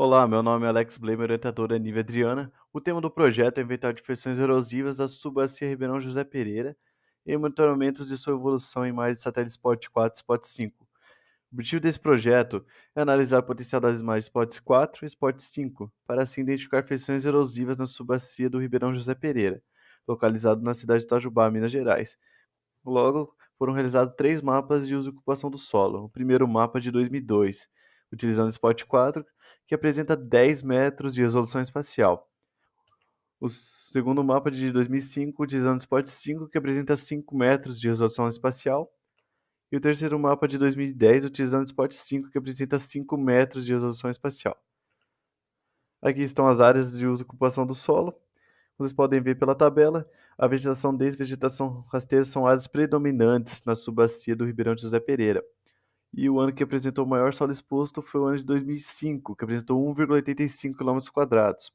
Olá, meu nome é Alex Blame, orientadora Nívia Adriana. O tema do projeto é inventar feições erosivas da subacia Ribeirão José Pereira e monitoramento de sua evolução em imagens de satélite Spot 4 e Spot 5. O objetivo desse projeto é analisar o potencial das imagens Spot 4 e Spot 5 para assim identificar feições erosivas na subacia do Ribeirão José Pereira, localizado na cidade de Itajubá, Minas Gerais. Logo, foram realizados três mapas de uso e ocupação do solo. O primeiro mapa é de 2002, utilizando Spot 4, que apresenta 10 metros de resolução espacial. O segundo mapa é de 2005, utilizando Spot 5, que apresenta 5 metros de resolução espacial. E o terceiro mapa é de 2010, utilizando Spot 5, que apresenta 5 metros de resolução espacial. Aqui estão as áreas de uso e ocupação do solo. Vocês podem ver pela tabela, a vegetação vegetação rasteira são áreas predominantes na subacia do Ribeirão José Pereira. E o ano que apresentou o maior solo exposto foi o ano de 2005, que apresentou 1,85 km.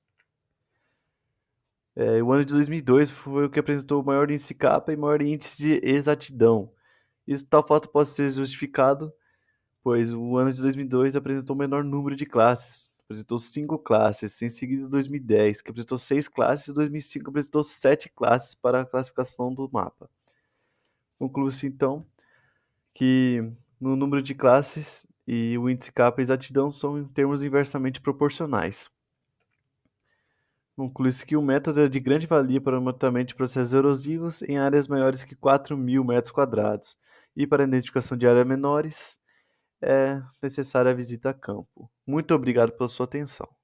É, o ano de 2002 foi o que apresentou o maior índice capa e maior índice de exatidão. Isso tal fato pode ser justificado, pois o ano de 2002 apresentou o menor número de classes, apresentou cinco classes, em seguida 2010, que apresentou seis classes, e 2005 apresentou sete classes para a classificação do mapa. Conclui-se então que no número de classes e o índice capa e exatidão são em termos inversamente proporcionais. Conclui-se que o método é de grande valia para o monitoramento de processos erosivos em áreas maiores que 4 mil metros quadrados e para a identificação de áreas menores é necessária a visita a campo. Muito obrigado pela sua atenção.